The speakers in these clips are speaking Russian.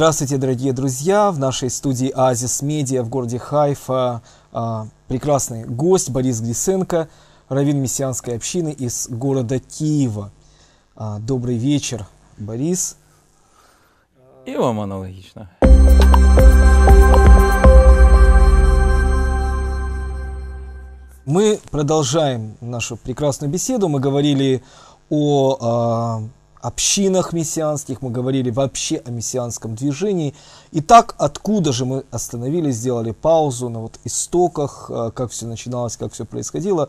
Здравствуйте, дорогие друзья! В нашей студии Азис Медиа в городе Хайфа а, прекрасный гость Борис Глисенко, раввин мессианской общины из города Киева. А, добрый вечер, Борис. И вам аналогично. Мы продолжаем нашу прекрасную беседу. Мы говорили о а, общинах мессианских, мы говорили вообще о мессианском движении. Итак, откуда же мы остановились, сделали паузу на вот истоках, э, как все начиналось, как все происходило.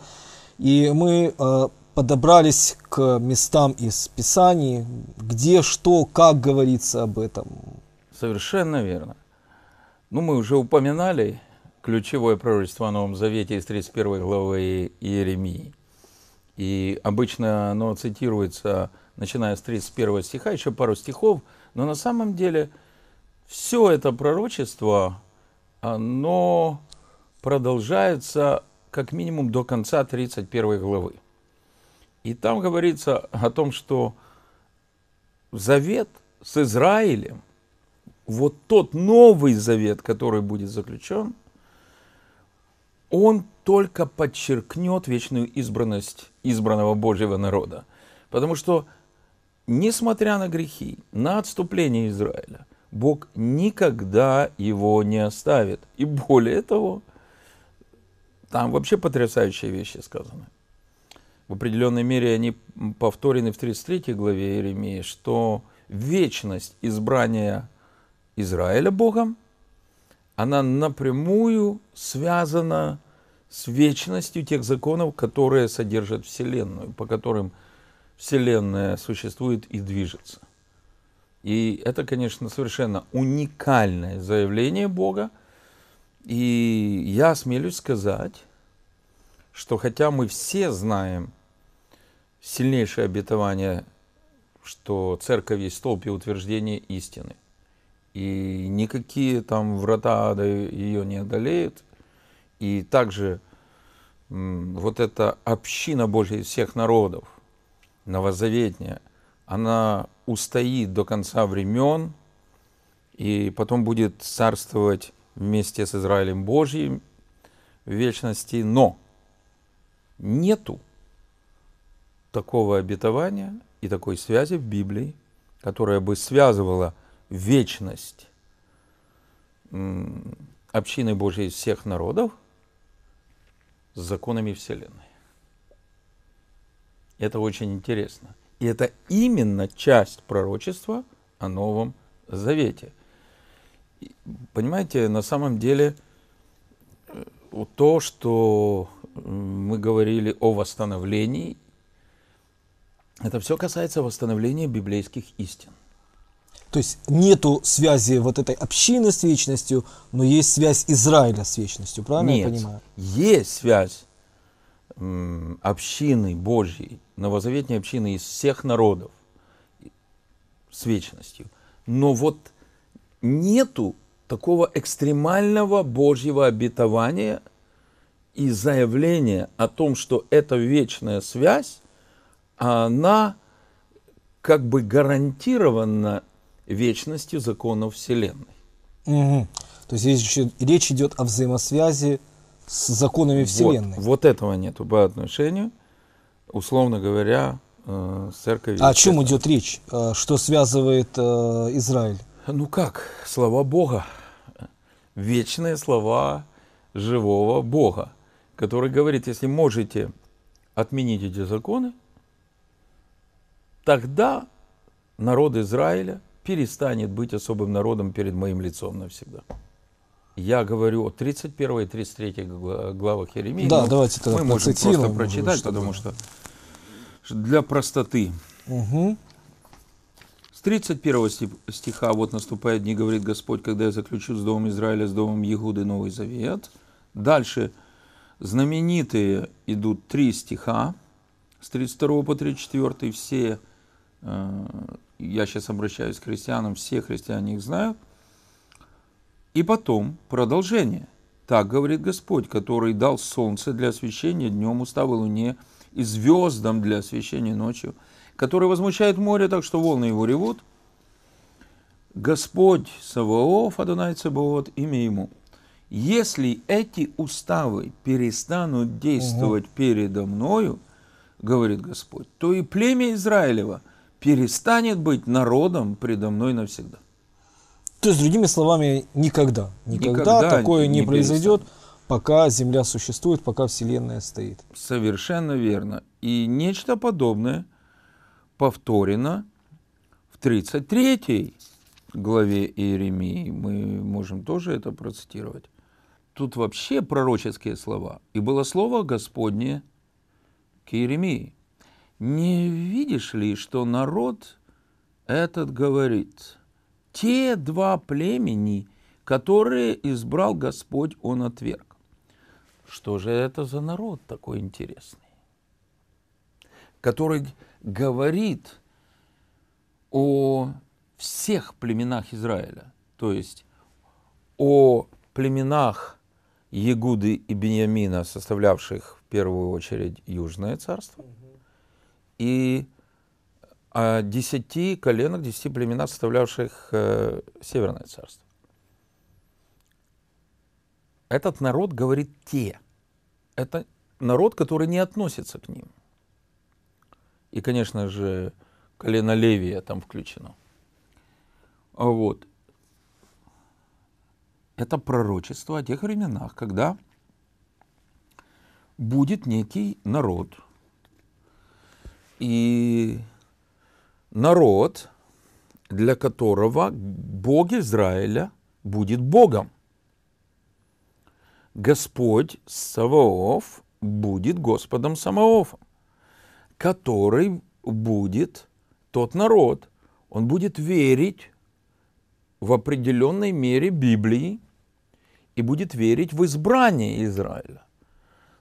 И мы э, подобрались к местам из Писаний, где, что, как говорится об этом. Совершенно верно. Ну, мы уже упоминали ключевое пророчество о Новом Завете из 31 главы Иеремии. И обычно оно цитируется начиная с 31 стиха, еще пару стихов, но на самом деле все это пророчество, оно продолжается как минимум до конца 31 главы. И там говорится о том, что завет с Израилем, вот тот новый завет, который будет заключен, он только подчеркнет вечную избранность избранного Божьего народа. Потому что несмотря на грехи, на отступление Израиля, Бог никогда его не оставит. И более того, там вообще потрясающие вещи сказаны. В определенной мере они повторены в 33 главе Иеремии, что вечность избрания Израиля Богом, она напрямую связана с вечностью тех законов, которые содержат Вселенную, по которым – Вселенная существует и движется. И это, конечно, совершенно уникальное заявление Бога. И я смелюсь сказать, что хотя мы все знаем сильнейшее обетование, что церковь есть столб и утверждение истины, и никакие там врата ада ее не одолеют, и также вот эта община Божья из всех народов – новозаветняя, она устоит до конца времен, и потом будет царствовать вместе с Израилем Божьим в вечности, но нету такого обетования и такой связи в Библии, которая бы связывала вечность общины Божьей всех народов с законами Вселенной. Это очень интересно. И это именно часть пророчества о Новом Завете. Понимаете, на самом деле э, то, что мы говорили о восстановлении, это все касается восстановления библейских истин. То есть нету связи вот этой общины с вечностью, но есть связь Израиля с вечностью, правильно Нет, я понимаю? Есть связь общины Божьей, новозаветной общины из всех народов с вечностью. Но вот нету такого экстремального Божьего обетования и заявления о том, что эта вечная связь, а она как бы гарантирована вечностью законов Вселенной. Угу. То есть речь идет о взаимосвязи с законами Вселенной. Вот, вот этого нет. по отношению, условно говоря, э, с церковью. А о чем идет речь? Э, что связывает э, Израиль? Ну как, слова Бога, вечные слова живого Бога, который говорит, если можете отменить эти законы, тогда народ Израиля перестанет быть особым народом перед моим лицом навсегда. Я говорю о 31 и 33 главах Еремии. Да, ну, давайте тогда Мы можем просто прочитать, чтобы... потому что для простоты. Угу. С 31 стиха «Вот наступает дни, говорит Господь, когда я заключу с Домом Израиля, с Домом Егуды Новый Завет». Дальше знаменитые идут три стиха, с 32 по 34, все, э, я сейчас обращаюсь к христианам, все христиане их знают – и потом продолжение. Так говорит Господь, который дал солнце для освещения днем, уставы луне и звездам для освещения ночью, который возмущает море так, что волны его ревут. Господь Саваоф, Адонай Цебаот, имя ему. Если эти уставы перестанут действовать угу. передо мною, говорит Господь, то и племя Израилева перестанет быть народом предо мной навсегда. То есть, другими словами, никогда, никогда, никогда такое не, не произойдет, пока Земля существует, пока Вселенная стоит. Совершенно верно. И нечто подобное повторено в 33 главе Иеремии. Мы можем тоже это процитировать. Тут вообще пророческие слова. «И было слово Господне к Иеремии. Не видишь ли, что народ этот говорит?» Те два племени, которые избрал Господь, он отверг. Что же это за народ такой интересный? Который говорит о всех племенах Израиля, то есть о племенах Егуды и Беньямина, составлявших в первую очередь Южное царство, и о а десяти коленах, десяти племенах, составлявших э, Северное царство. Этот народ говорит «те». Это народ, который не относится к ним. И, конечно же, колено Левия там включено. А вот. Это пророчество о тех временах, когда будет некий народ. И народ, для которого Бог Израиля будет Богом. Господь Саваоф будет Господом Самаофом, который будет тот народ. Он будет верить в определенной мере Библии и будет верить в избрание Израиля.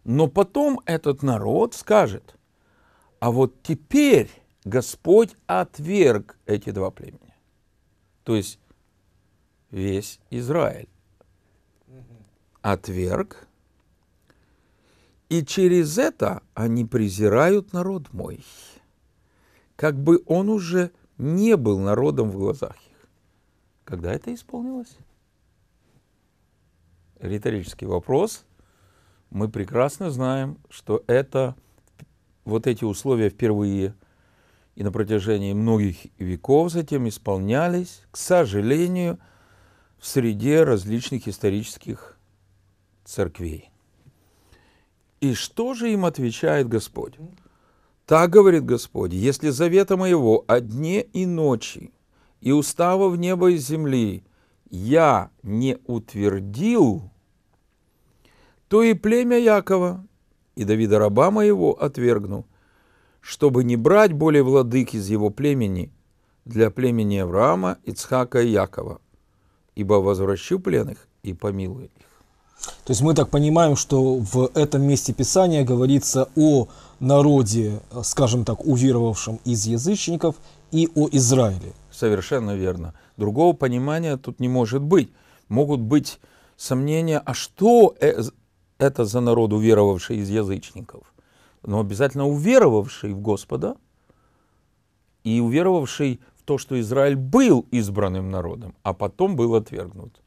Но потом этот народ скажет, а вот теперь Господь отверг эти два племени. То есть весь Израиль отверг, и через это они презирают народ мой, как бы он уже не был народом в глазах их. Когда это исполнилось? Риторический вопрос. Мы прекрасно знаем, что это вот эти условия впервые и на протяжении многих веков затем исполнялись, к сожалению, в среде различных исторических церквей. И что же им отвечает Господь? Так говорит Господь, если завета моего о дне и ночи, и уставов неба и земли я не утвердил, то и племя Якова, и Давида раба моего отвергну, чтобы не брать более владык из его племени для племени Авраама, Ицхака и Якова, ибо возвращу пленных и помилую их. То есть мы так понимаем, что в этом месте Писания говорится о народе, скажем так, уверовавшем из язычников и о Израиле. Совершенно верно. Другого понимания тут не может быть. Могут быть сомнения, а что э, это за народ, уверовавший из язычников? но обязательно уверовавший в Господа и уверовавший в то, что Израиль был избранным народом, а потом был отвергнут.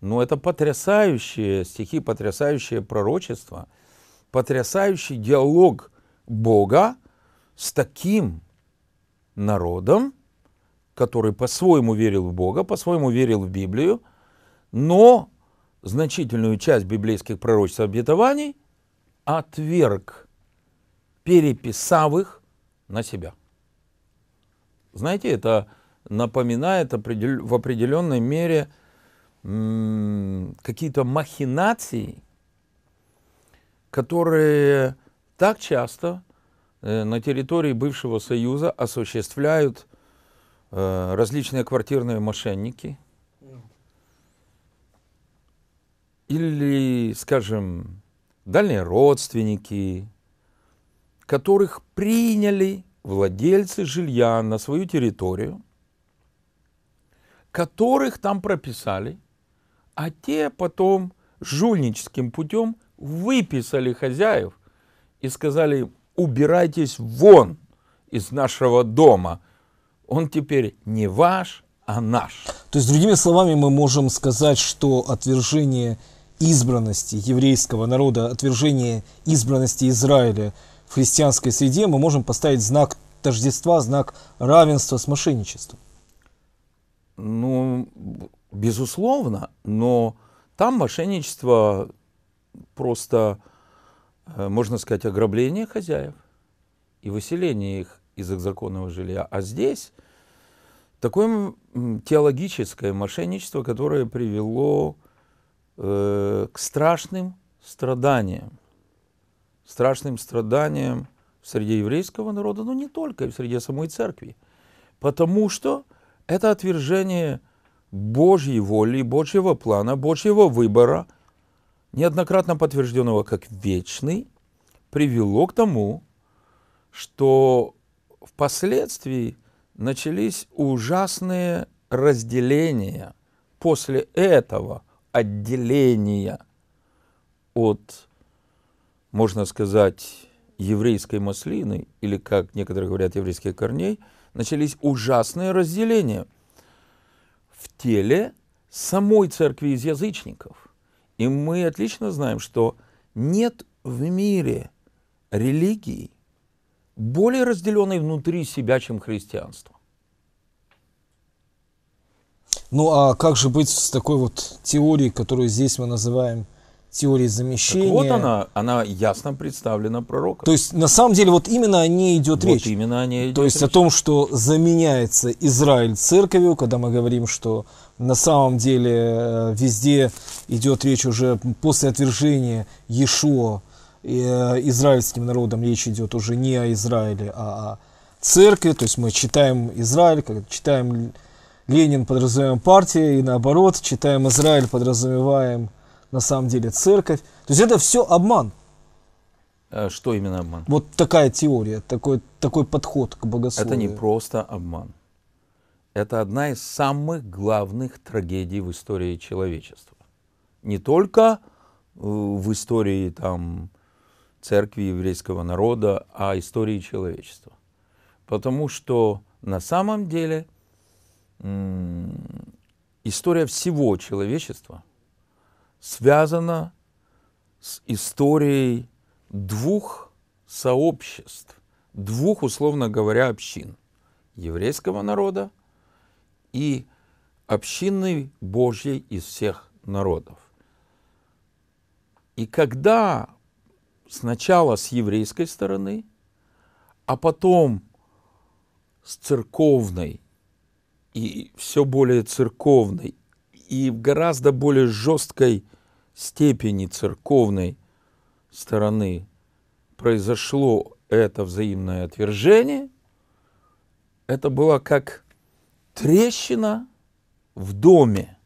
Но это потрясающие стихи, потрясающее пророчество, потрясающий диалог Бога с таким народом, который по-своему верил в Бога, по-своему верил в Библию, но значительную часть библейских пророчеств и обетований отверг – переписав их на себя. Знаете, это напоминает в определенной мере какие-то махинации, которые так часто э, на территории бывшего Союза осуществляют э, различные квартирные мошенники или, скажем, дальние родственники, которых приняли владельцы жилья на свою территорию, которых там прописали, а те потом жульническим путем выписали хозяев и сказали, убирайтесь вон из нашего дома. Он теперь не ваш, а наш. То есть, другими словами, мы можем сказать, что отвержение избранности еврейского народа, отвержение избранности Израиля – в христианской среде мы можем поставить знак тождества, знак равенства с мошенничеством? Ну, безусловно, но там мошенничество просто, э, можно сказать, ограбление хозяев и выселение их из их законного жилья. А здесь такое теологическое мошенничество, которое привело э, к страшным страданиям страшным страданиям среди еврейского народа, но не только, и среди самой церкви. Потому что это отвержение Божьей воли, Божьего плана, Божьего выбора, неоднократно подтвержденного как вечный, привело к тому, что впоследствии начались ужасные разделения после этого отделения от можно сказать, еврейской маслины, или, как некоторые говорят, еврейских корней, начались ужасные разделения в теле самой церкви из язычников. И мы отлично знаем, что нет в мире религии, более разделенной внутри себя, чем христианство. Ну а как же быть с такой вот теорией, которую здесь мы называем – теории замещения. Так вот она, она ясно представлена пророком. То есть, на самом деле, вот именно о ней идет вот речь. именно о ней идет То есть, о том, что заменяется Израиль церковью, когда мы говорим, что на самом деле э, везде идет речь уже после отвержения Иешуа э, израильским народом, речь идет уже не о Израиле, а о церкви. То есть, мы читаем Израиль, читаем Ленин, подразумеваем партию и наоборот, читаем Израиль, подразумеваем на самом деле церковь. То есть это все обман. Э, что именно обман? Вот такая теория, такой, такой подход к богословию. Это не просто обман. Это одна из самых главных трагедий в истории человечества. Не только э, в истории там, церкви еврейского народа, а истории человечества. Потому что на самом деле история всего человечества связана с историей двух сообществ, двух, условно говоря, общин – еврейского народа и общины Божьей из всех народов. И когда сначала с еврейской стороны, а потом с церковной и все более церковной и в гораздо более жесткой степени церковной стороны произошло это взаимное отвержение, это было как трещина в доме.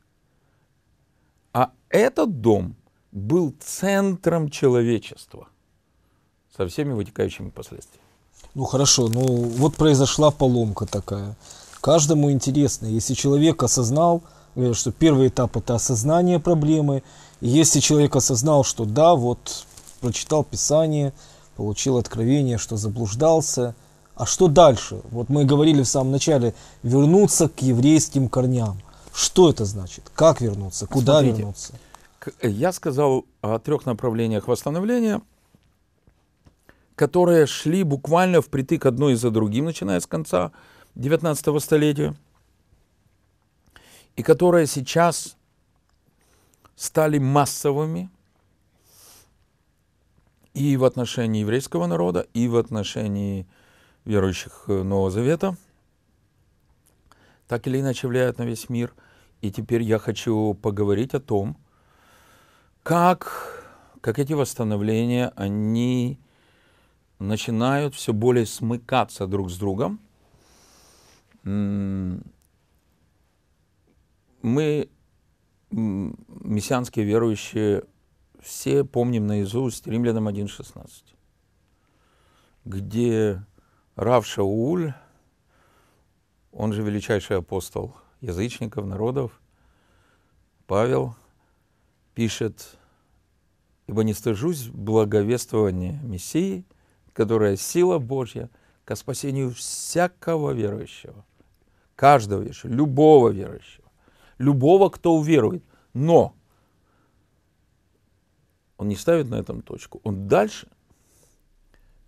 А этот дом был центром человечества со всеми вытекающими последствиями. Ну хорошо, ну вот произошла поломка такая. Каждому интересно, если человек осознал, что первый этап это осознание проблемы. И если человек осознал, что да, вот прочитал Писание, получил откровение, что заблуждался, а что дальше? Вот мы говорили в самом начале, вернуться к еврейским корням. Что это значит? Как вернуться? Куда Смотрите, вернуться? Я сказал о трех направлениях восстановления, которые шли буквально впритык одно и за другим, начиная с конца 19 столетия и которые сейчас стали массовыми и в отношении еврейского народа, и в отношении верующих э, Нового Завета, так или иначе влияют на весь мир. И теперь я хочу поговорить о том, как, как эти восстановления, они начинают все более смыкаться друг с другом, мы, мессианские верующие, все помним наизусть Римлянам 1.16, где Рав Шауль, он же величайший апостол язычников, народов, Павел пишет, «Ибо не стыжусь благовествования Мессии, которая сила Божья ко спасению всякого верующего, каждого верующего, любого верующего, любого, кто уверует. Но он не ставит на этом точку. Он дальше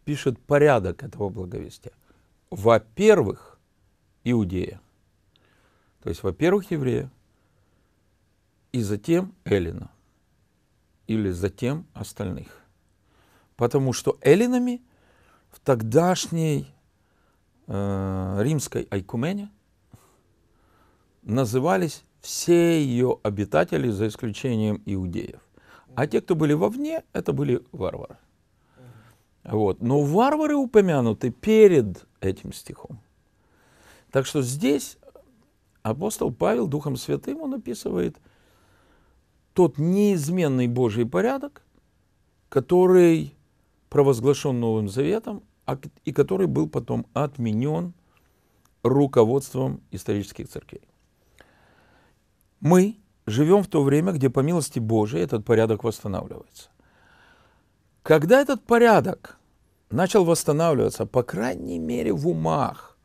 пишет порядок этого благовестия. Во-первых, иудея. То есть, во-первых, еврея, и затем Эллина, или затем остальных. Потому что эллинами в тогдашней э, римской айкумене назывались все ее обитатели, за исключением иудеев. А те, кто были вовне, это были варвары. Вот. Но варвары упомянуты перед этим стихом. Так что здесь апостол Павел Духом Святым, он описывает тот неизменный Божий порядок, который провозглашен Новым Заветом а и который был потом отменен руководством исторических церквей. Мы живем в то время, где по милости Божией этот порядок восстанавливается. Когда этот порядок начал восстанавливаться, по крайней мере, в умах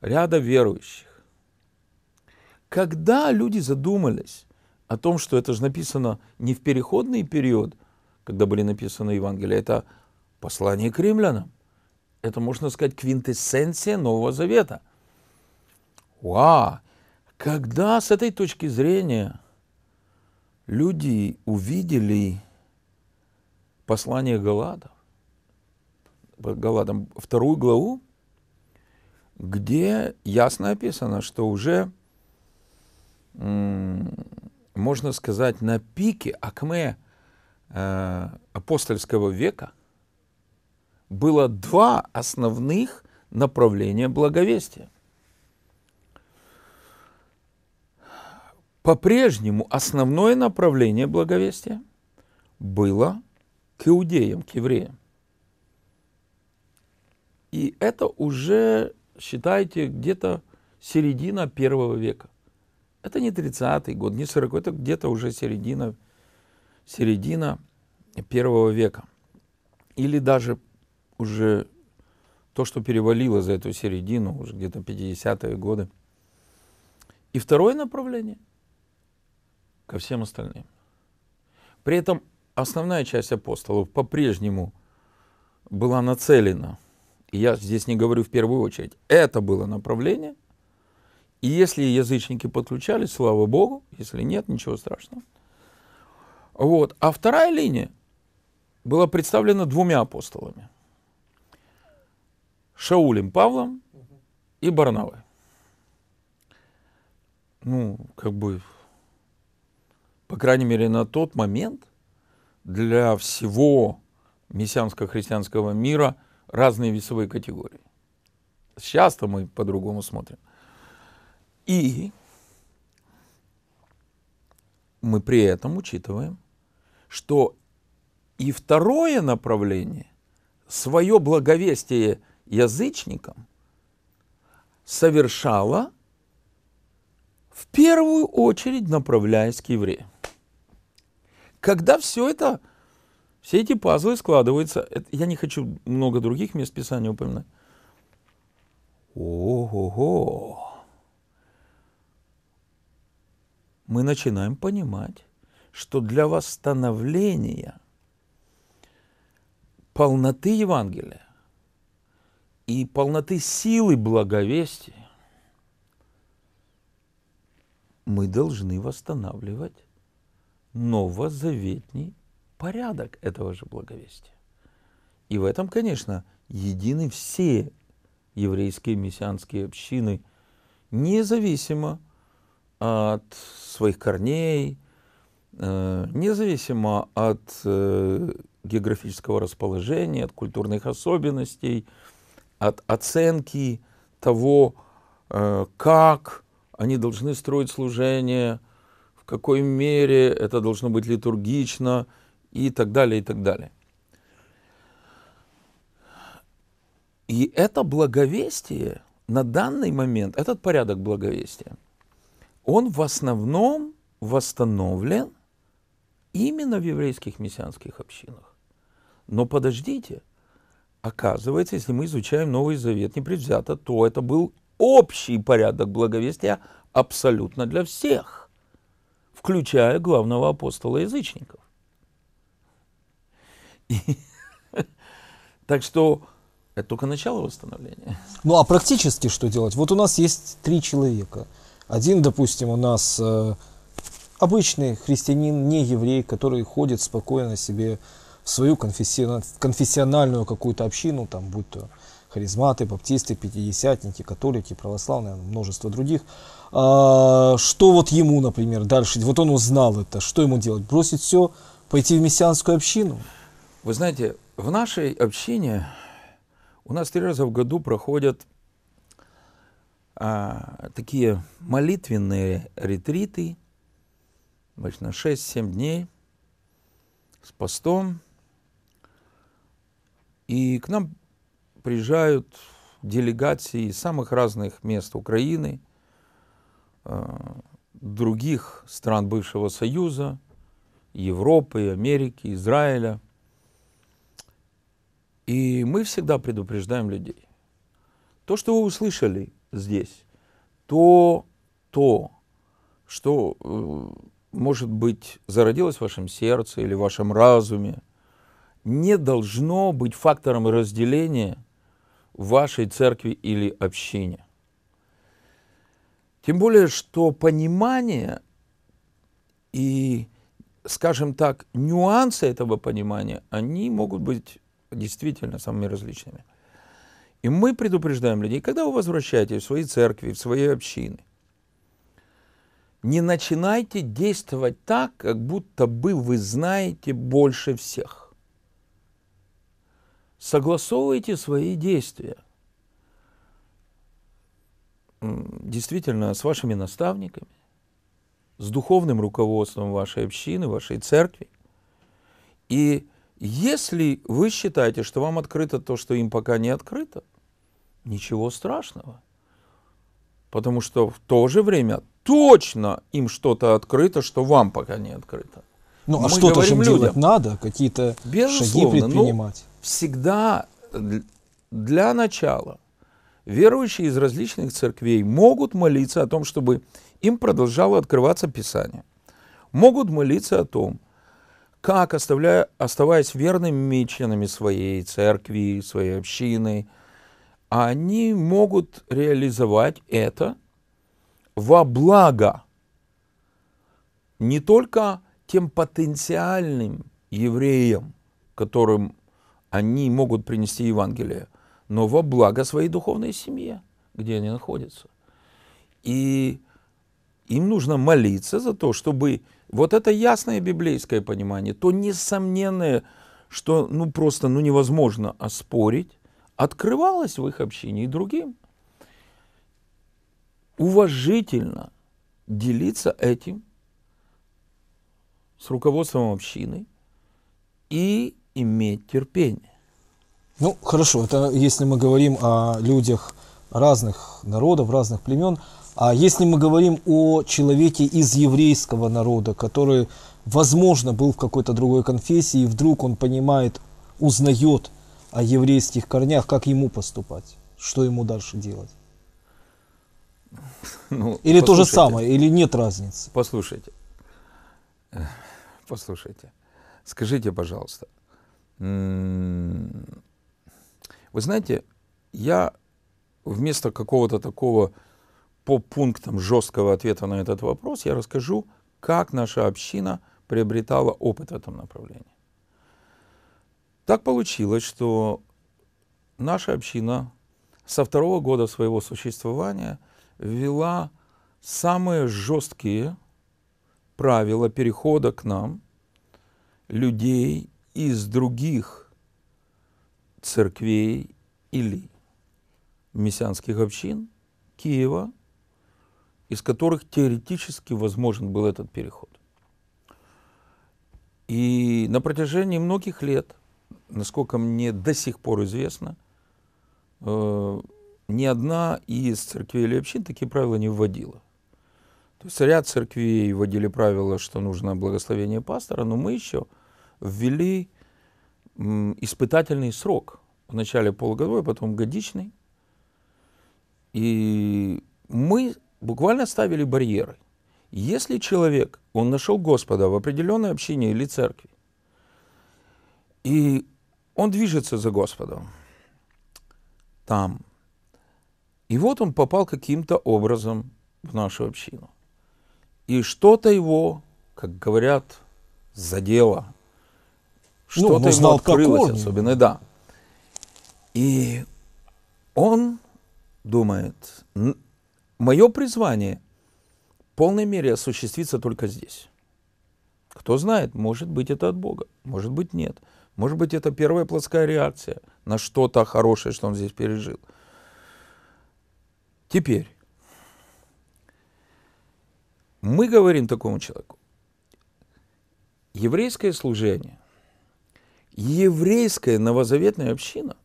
ряда верующих, когда люди задумались о том, что это же написано не в переходный период, когда были написаны Евангелия, это послание к римлянам, это, можно сказать, квинтэссенция Нового Завета. Уа! Когда с этой точки зрения люди увидели послание Галатов, Галатам вторую главу, где ясно описано, что уже можно сказать, на пике Акме э, апостольского века было два основных направления благовестия. по-прежнему основное направление благовестия было к иудеям, к евреям. И это уже, считайте, где-то середина первого века. Это не 30-й год, не 40-й, это где-то уже середина, середина первого века. Или даже уже то, что перевалило за эту середину, уже где-то 50-е годы. И второе направление – ко всем остальным. При этом основная часть апостолов по-прежнему была нацелена, и я здесь не говорю в первую очередь, это было направление, и если язычники подключались, слава богу, если нет, ничего страшного. Вот. А вторая линия была представлена двумя апостолами. Шаулем Павлом и Барнавой. Ну, как бы по крайней мере, на тот момент для всего мессианско-христианского мира разные весовые категории. Сейчас-то мы по-другому смотрим. И мы при этом учитываем, что и второе направление, свое благовестие язычникам, совершало в первую очередь направляясь к евреям когда все это, все эти пазлы складываются, это, я не хочу много других мест Писания упоминать. Ого-го! Мы начинаем понимать, что для восстановления полноты Евангелия и полноты силы благовестия мы должны восстанавливать новозаветний порядок этого же благовестия. И в этом, конечно, едины все еврейские мессианские общины, независимо от своих корней, э, независимо от э, географического расположения, от культурных особенностей, от оценки того, э, как они должны строить служение – какой мере это должно быть литургично и так далее, и так далее. И это благовестие на данный момент, этот порядок благовестия, он в основном восстановлен именно в еврейских мессианских общинах. Но подождите, оказывается, если мы изучаем Новый Завет непредвзято, то это был общий порядок благовестия абсолютно для всех включая главного апостола язычников. И... Так что это только начало восстановления. Ну а практически что делать? Вот у нас есть три человека. Один, допустим, у нас э, обычный христианин, не еврей, который ходит спокойно себе свою конфессиональную какую-то общину, там, будь то харизматы, баптисты, пятидесятники, католики, православные, множество других. А, что вот ему, например, дальше? Вот он узнал это. Что ему делать? Бросить все, пойти в мессианскую общину? Вы знаете, в нашей общине у нас три раза в году проходят а, такие молитвенные ретриты, обычно 6-7 дней с постом, и к нам приезжают делегации из самых разных мест Украины, э, других стран бывшего Союза, Европы, Америки, Израиля. И мы всегда предупреждаем людей. То, что вы услышали здесь, то, то, что, э, может быть, зародилось в вашем сердце или в вашем разуме – не должно быть фактором разделения вашей церкви или общине. Тем более, что понимание и, скажем так, нюансы этого понимания, они могут быть действительно самыми различными. И мы предупреждаем людей, когда вы возвращаетесь в свои церкви, в свои общины, не начинайте действовать так, как будто бы вы знаете больше всех согласовывайте свои действия. Действительно, с вашими наставниками, с духовным руководством вашей общины, вашей церкви. И если вы считаете, что вам открыто то, что им пока не открыто, ничего страшного. Потому что в то же время точно им что-то открыто, что вам пока не открыто. Ну, а что-то же людям. делать надо, какие-то шаги ну, предпринимать. Ну, всегда для начала верующие из различных церквей могут молиться о том, чтобы им продолжало открываться Писание. Могут молиться о том, как, оставляя, оставаясь верными членами своей церкви, своей общины, они могут реализовать это во благо не только тем потенциальным евреям, которым они могут принести Евангелие, но во благо своей духовной семье, где они находятся. И им нужно молиться за то, чтобы вот это ясное библейское понимание, то несомненное, что ну просто ну невозможно оспорить, открывалось в их общении другим. Уважительно делиться этим с руководством общины и иметь терпение. Ну, хорошо, это если мы говорим о людях разных народов, разных племен. А если мы говорим о человеке из еврейского народа, который, возможно, был в какой-то другой конфессии, и вдруг он понимает, узнает о еврейских корнях, как ему поступать, что ему дальше делать? Ну, или то же самое, или нет разницы? Послушайте, э, послушайте, скажите, пожалуйста, вы знаете, я вместо какого-то такого по пунктам жесткого ответа на этот вопрос, я расскажу, как наша община приобретала опыт в этом направлении. Так получилось, что наша община со второго года своего существования ввела самые жесткие правила перехода к нам людей из других церквей или мессианских общин Киева, из которых теоретически возможен был этот переход. И на протяжении многих лет, насколько мне до сих пор известно, э, ни одна из церквей или общин такие правила не вводила. То есть ряд церквей вводили правило, что нужно благословение пастора, но мы еще – ввели испытательный срок. Вначале полугодовой, потом годичный. И мы буквально ставили барьеры. Если человек, он нашел Господа в определенной общине или церкви, и он движется за Господом там, и вот он попал каким-то образом в нашу общину. И что-то его, как говорят, задело – ну, что-то ну, ему открылось особенно, да. И он думает, мое призвание в полной мере осуществится только здесь. Кто знает, может быть это от Бога, может быть нет. Может быть это первая плоская реакция на что-то хорошее, что он здесь пережил. Теперь, мы говорим такому человеку, еврейское служение – еврейская новозаветная община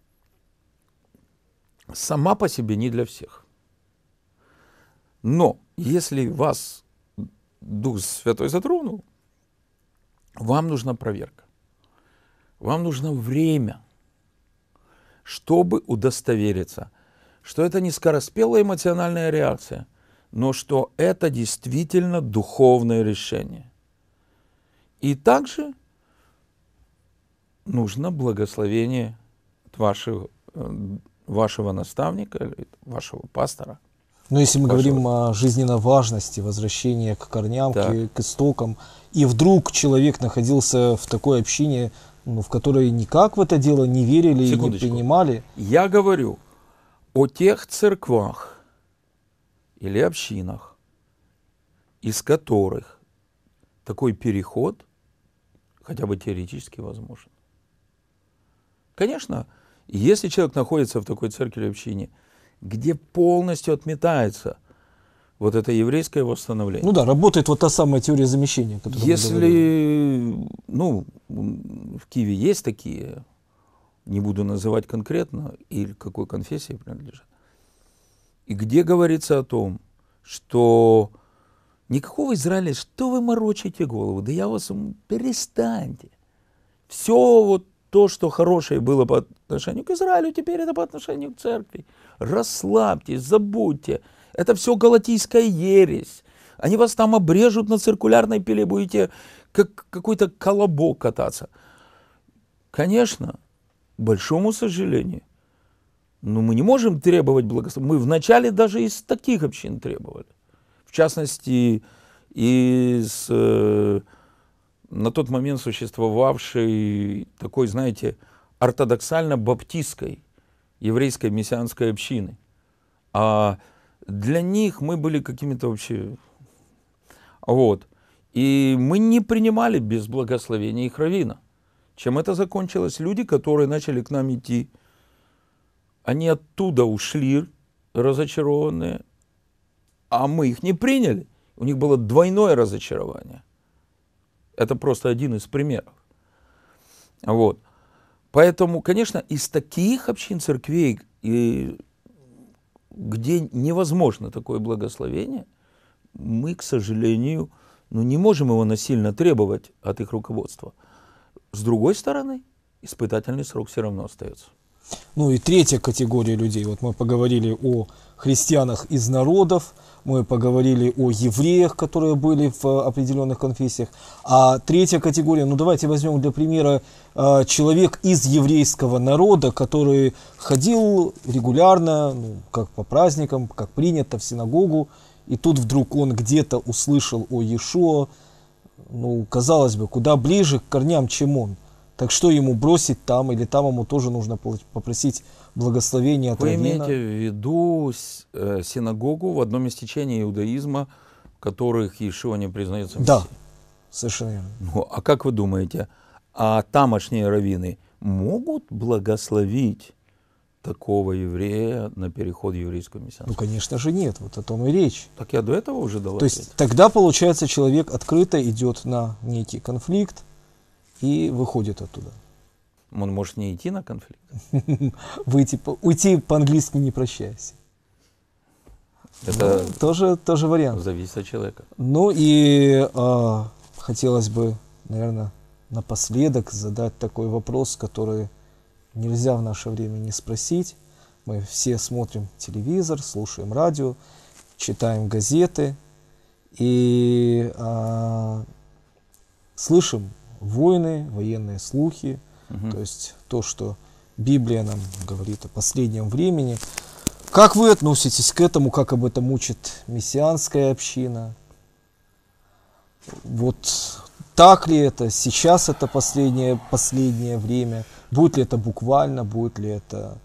сама по себе не для всех. Но если вас Дух Святой затронул, вам нужна проверка. Вам нужно время, чтобы удостовериться, что это не скороспелая эмоциональная реакция, но что это действительно духовное решение. И также – нужно благословение вашего, э, вашего наставника, вашего пастора. Но ну, если мы вашего... говорим о жизненно важности возвращения к корням, к, к истокам, и вдруг человек находился в такой общине, ну, в которой никак в это дело не верили Секундочку. и не принимали. Я говорю о тех церквах или общинах, из которых такой переход хотя бы теоретически возможен. Конечно, если человек находится в такой церкви или общине, где полностью отметается вот это еврейское восстановление. Ну да, работает вот та самая теория замещения. Если, ну, в Киеве есть такие, не буду называть конкретно, или какой конфессии принадлежат, и где говорится о том, что никакого Израиля, что вы морочите голову, да я вас, перестаньте. Все вот то, что хорошее было по отношению к Израилю, теперь это по отношению к церкви. Расслабьтесь, забудьте. Это все галатийская ересь. Они вас там обрежут на циркулярной пиле, будете как какой-то колобок кататься. Конечно, к большому сожалению, но мы не можем требовать благословения. Мы вначале даже из таких общин требовали. В частности, из э, на тот момент существовавшей такой, знаете, ортодоксально-баптистской еврейской мессианской общины. А для них мы были какими-то вообще... Вот. И мы не принимали без благословения их равина. Чем это закончилось? Люди, которые начали к нам идти, они оттуда ушли разочарованные, а мы их не приняли. У них было двойное разочарование – это просто один из примеров. Вот. Поэтому, конечно, из таких общин церквей, и, где невозможно такое благословение, мы, к сожалению, ну, не можем его насильно требовать от их руководства. С другой стороны, испытательный срок все равно остается. Ну и третья категория людей. Вот мы поговорили о христианах из народов, мы поговорили о евреях, которые были в э, определенных конфессиях. А третья категория, ну давайте возьмем для примера э, человек из еврейского народа, который ходил регулярно, ну, как по праздникам, как принято, в синагогу, и тут вдруг он где-то услышал о Иешуа, ну, казалось бы, куда ближе к корням, чем он. Так что ему бросить там, или там ему тоже нужно попросить благословение от Вы Равина. имеете в виду э, синагогу в одном из течений иудаизма, которых Иешуа не признается Да, совершенно верно. Ну, а как вы думаете, а тамошние раввины могут благословить такого еврея на переход еврейского мессианства? Ну, конечно же, нет. Вот о том и речь. Так я до этого уже дал То есть тогда, получается, человек открыто идет на некий конфликт и выходит оттуда. Он может не идти на конфликт. Выйти, типа, уйти по-английски не прощаясь. Это ну, тоже, тоже вариант. Зависит от человека. Ну и э, хотелось бы, наверное, напоследок задать такой вопрос, который нельзя в наше время не спросить. Мы все смотрим телевизор, слушаем радио, читаем газеты и э, слышим войны, военные слухи, Угу. То есть то, что Библия нам говорит о последнем времени. Как вы относитесь к этому, как об этом учит мессианская община? Вот так ли это, сейчас это последнее, последнее время, будет ли это буквально, будет ли это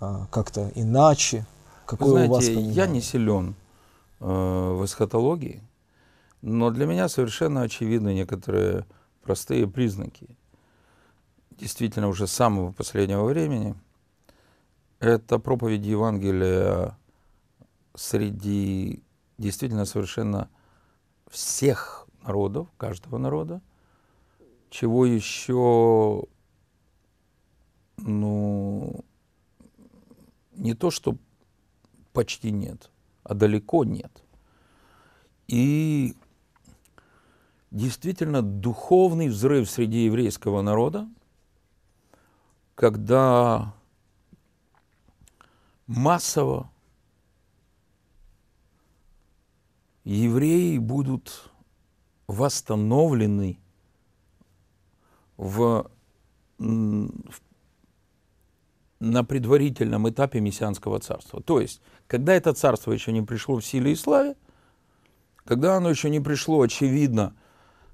а, как-то иначе? Какое знаете, у вас понимание? я не силен э, в эсхатологии, но для меня совершенно очевидны некоторые простые признаки действительно уже с самого последнего времени. Это проповедь Евангелия среди действительно совершенно всех народов, каждого народа, чего еще, ну, не то, что почти нет, а далеко нет. И действительно духовный взрыв среди еврейского народа, когда массово евреи будут восстановлены в, в, на предварительном этапе мессианского царства. То есть, когда это царство еще не пришло в силе и славе, когда оно еще не пришло, очевидно,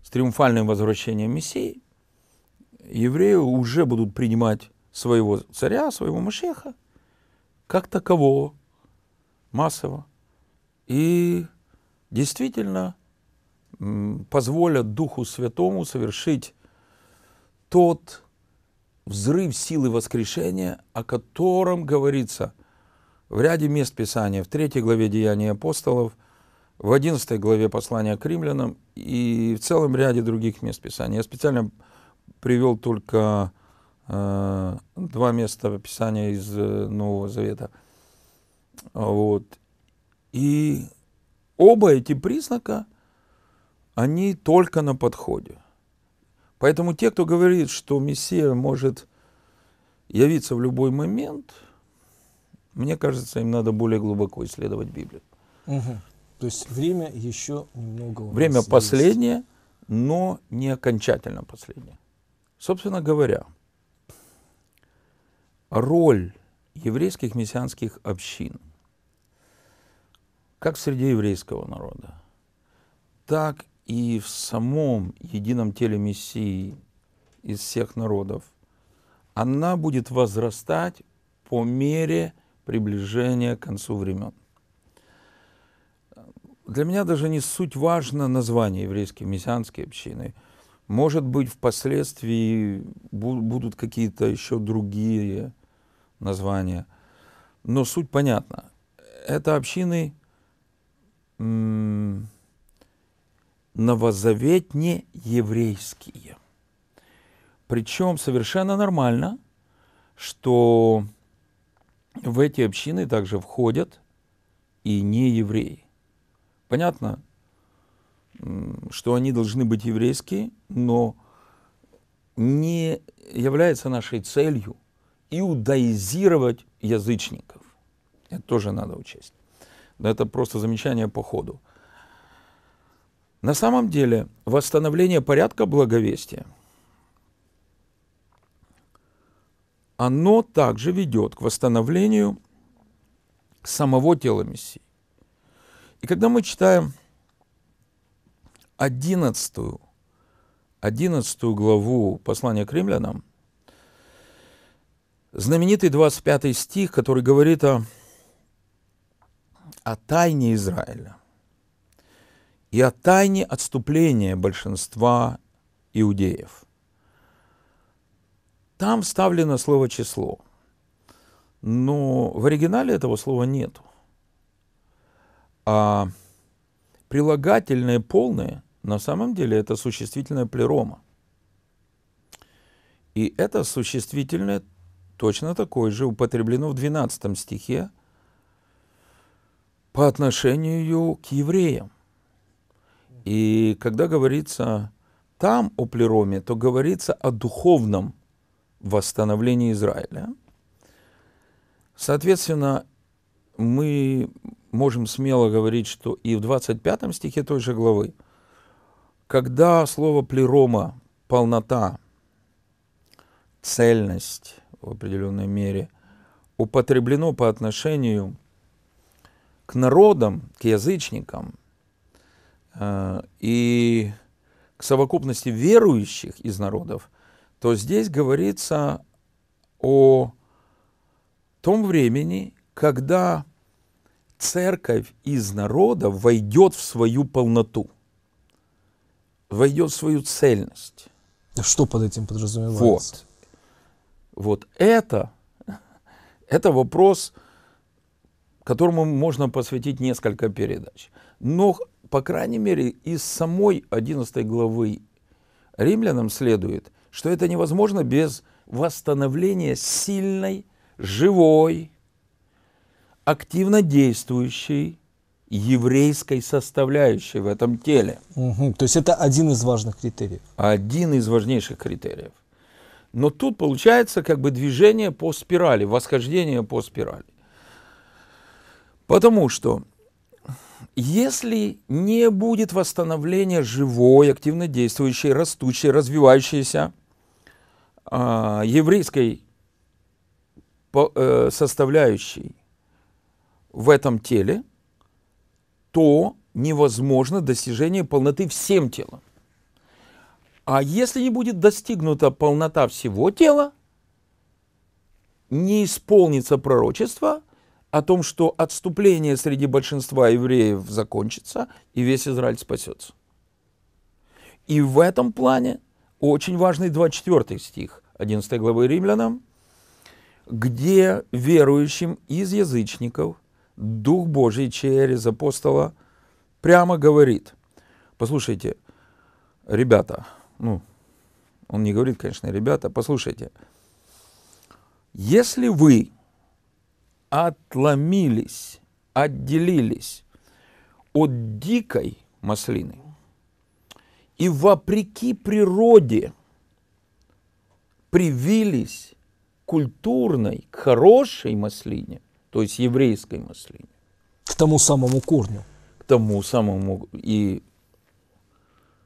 с триумфальным возвращением Мессии, евреи уже будут принимать своего царя, своего машеха, как такового, массово. И действительно позволят Духу Святому совершить тот взрыв силы воскрешения, о котором говорится в ряде мест Писания, в 3 главе Деяний апостолов, в 11 главе послания к римлянам и в целом ряде других мест Писания. Я специально привел только Э, два места Писания из э, Нового Завета. Вот. И оба эти признака, они только на подходе. Поэтому те, кто говорит, что Мессия может явиться в любой момент, мне кажется, им надо более глубоко исследовать Библию. Угу. То есть время еще немного. время последнее, есть. но не окончательно последнее. Собственно говоря, роль еврейских мессианских общин, как среди еврейского народа, так и в самом едином теле Мессии из всех народов, она будет возрастать по мере приближения к концу времен. Для меня даже не суть важно название еврейской мессианской общины. Может быть, впоследствии будут какие-то еще другие название. Но суть понятна. Это общины новозаветне еврейские. Причем совершенно нормально, что в эти общины также входят и не евреи. Понятно, что они должны быть еврейские, но не является нашей целью иудаизировать язычников. Это тоже надо учесть. но Это просто замечание по ходу. На самом деле, восстановление порядка благовестия, оно также ведет к восстановлению самого тела Мессии. И когда мы читаем 11, 11 главу послания к римлянам – знаменитый 25 стих, который говорит о, о тайне Израиля и о тайне отступления большинства иудеев. Там вставлено слово «число», но в оригинале этого слова нету. А прилагательное полное на самом деле это существительное плерома. И это существительное точно такой же употреблено в 12 стихе по отношению к евреям. И когда говорится там о плероме, то говорится о духовном восстановлении Израиля. Соответственно, мы можем смело говорить, что и в 25 стихе той же главы, когда слово плерома, полнота, цельность, в определенной мере употреблено по отношению к народам, к язычникам э, и к совокупности верующих из народов, то здесь говорится о том времени, когда церковь из народа войдет в свою полноту, войдет в свою цельность. Что под этим подразумевается? Вот. Вот это, это вопрос, которому можно посвятить несколько передач. Но, по крайней мере, из самой 11 главы римлянам следует, что это невозможно без восстановления сильной, живой, активно действующей еврейской составляющей в этом теле. Угу. То есть это один из важных критериев. Один из важнейших критериев. Но тут получается как бы движение по спирали, восхождение по спирали. Потому что если не будет восстановления живой, активно действующей, растущей, развивающейся э, еврейской по, э, составляющей в этом теле, то невозможно достижение полноты всем телом. А если не будет достигнута полнота всего тела, не исполнится пророчество о том, что отступление среди большинства евреев закончится, и весь Израиль спасется. И в этом плане очень важный 24 стих 11 главы Римлянам, где верующим из язычников Дух Божий через апостола прямо говорит, послушайте, ребята, ну, он не говорит, конечно, ребята, послушайте, если вы отломились, отделились от дикой маслины и вопреки природе привились культурной, к хорошей маслине, то есть еврейской маслине. К тому самому корню. К тому самому. И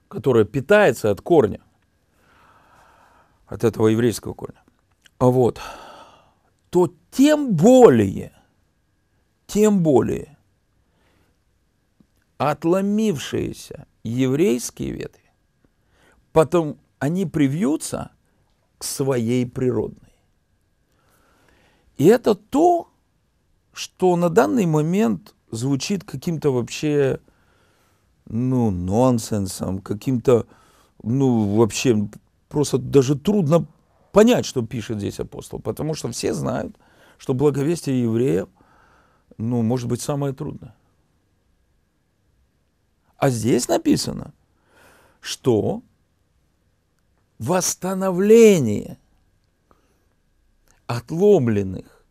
которая питается от корня, от этого еврейского корня, а вот, то тем более, тем более отломившиеся еврейские ветви, потом они привьются к своей природной. И это то, что на данный момент звучит каким-то вообще ну, нонсенсом, каким-то, ну, вообще, просто даже трудно понять, что пишет здесь апостол, потому что все знают, что благовестие евреев, ну, может быть, самое трудное. А здесь написано, что восстановление отломленных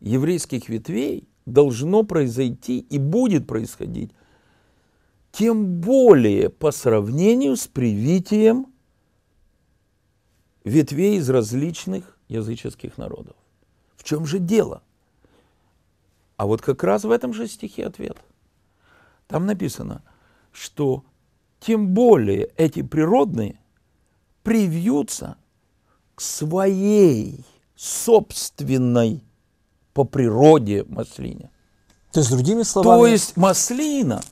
еврейских ветвей должно произойти и будет происходить тем более по сравнению с привитием ветвей из различных языческих народов. В чем же дело? А вот как раз в этом же стихе ответ. Там написано, что тем более эти природные привьются к своей собственной по природе маслине. То есть, другими словами... То есть маслина –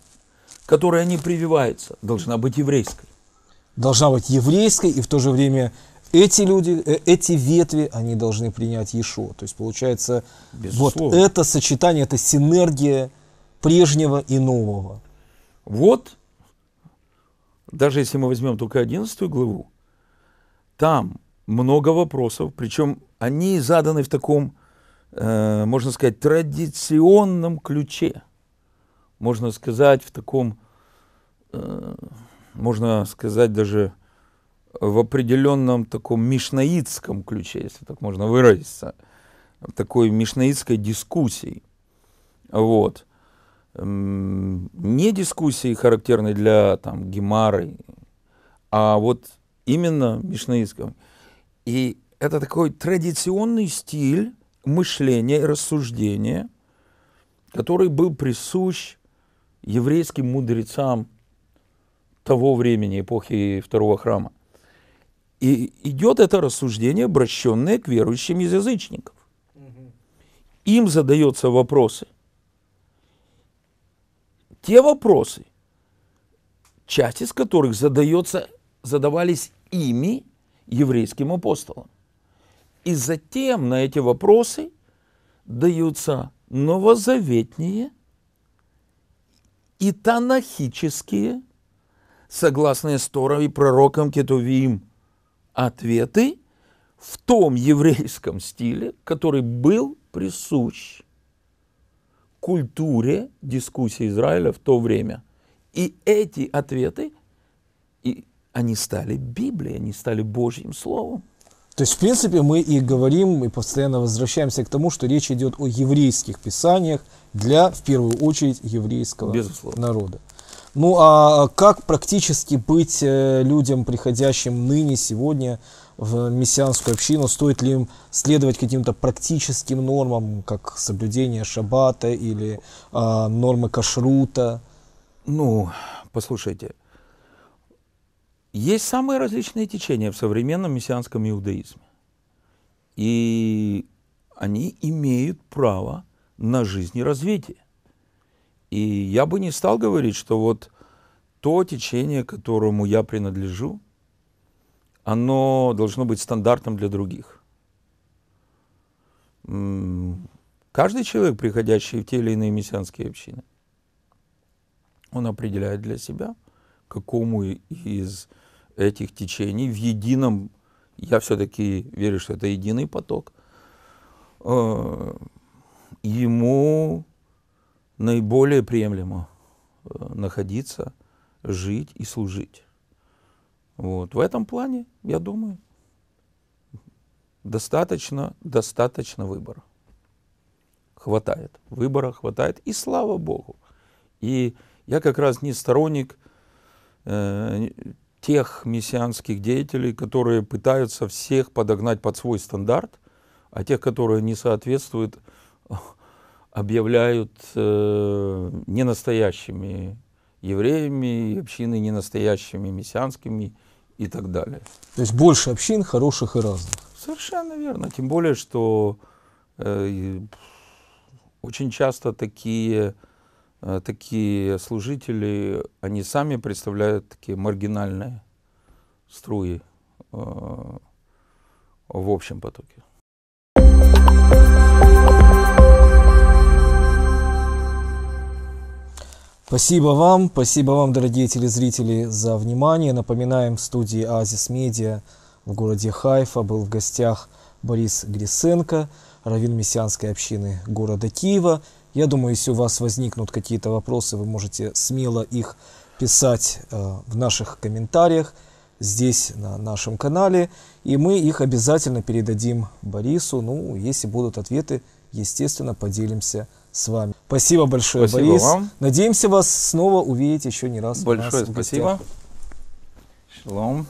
которой они прививаются, должна быть еврейской. Должна быть еврейской, и в то же время эти люди, э, эти ветви, они должны принять Ешо. То есть получается, Безусловно. вот это сочетание, это синергия прежнего и нового. Вот, даже если мы возьмем только 11 главу, там много вопросов, причем они заданы в таком, э, можно сказать, традиционном ключе – можно сказать, в таком, э, можно сказать, даже в определенном таком мишнаитском ключе, если так можно выразиться, в такой мишнаитской дискуссии. Вот. Не дискуссии, характерной для там, Гемары, а вот именно мишнаитском. И это такой традиционный стиль мышления и рассуждения, который был присущ еврейским мудрецам того времени, эпохи Второго храма. И идет это рассуждение, обращенное к верующим из язычников. Им задаются вопросы. Те вопросы, часть из которых задается, задавались ими, еврейским апостолам. И затем на эти вопросы даются новозаветние – и танахические, согласно Сторове, пророкам Кетувим, ответы в том еврейском стиле, который был присущ культуре дискуссии Израиля в то время. И эти ответы, и они стали Библией, они стали Божьим Словом. То есть, в принципе, мы и говорим, и постоянно возвращаемся к тому, что речь идет о еврейских писаниях для, в первую очередь, еврейского Безусловно. народа. Ну а как практически быть э, людям, приходящим ныне, сегодня в мессианскую общину? Стоит ли им следовать каким-то практическим нормам, как соблюдение шаббата или а, нормы кашрута? Ну, послушайте, есть самые различные течения в современном мессианском иудаизме. И они имеют право на жизнь и развитие. И я бы не стал говорить, что вот то течение, которому я принадлежу, оно должно быть стандартом для других. Каждый человек, приходящий в те или иные мессианские общины, он определяет для себя, какому из этих течений в едином, я все-таки верю, что это единый поток, э, ему наиболее приемлемо э, находиться, жить и служить. Вот. В этом плане, я думаю, достаточно, достаточно выбора. Хватает. Выбора хватает. И слава Богу. И я как раз не сторонник э, тех мессианских деятелей, которые пытаются всех подогнать под свой стандарт, а тех, которые не соответствуют, объявляют э, ненастоящими евреями, общины ненастоящими мессианскими и так далее. То есть больше общин хороших и разных. Совершенно верно. Тем более, что э, очень часто такие Э, такие служители, они сами представляют такие маргинальные струи э, в общем потоке. Спасибо вам, спасибо вам, дорогие телезрители, за внимание. Напоминаем, в студии Азис Медиа в городе Хайфа был в гостях Борис Грисенко, равин мессианской общины города Киева. Я думаю, если у вас возникнут какие-то вопросы, вы можете смело их писать э, в наших комментариях здесь, на нашем канале, и мы их обязательно передадим Борису. Ну, если будут ответы, естественно, поделимся с вами. Спасибо большое, спасибо Борис. Вам. Надеемся вас снова увидеть еще не раз. Большое спасибо. Шалом.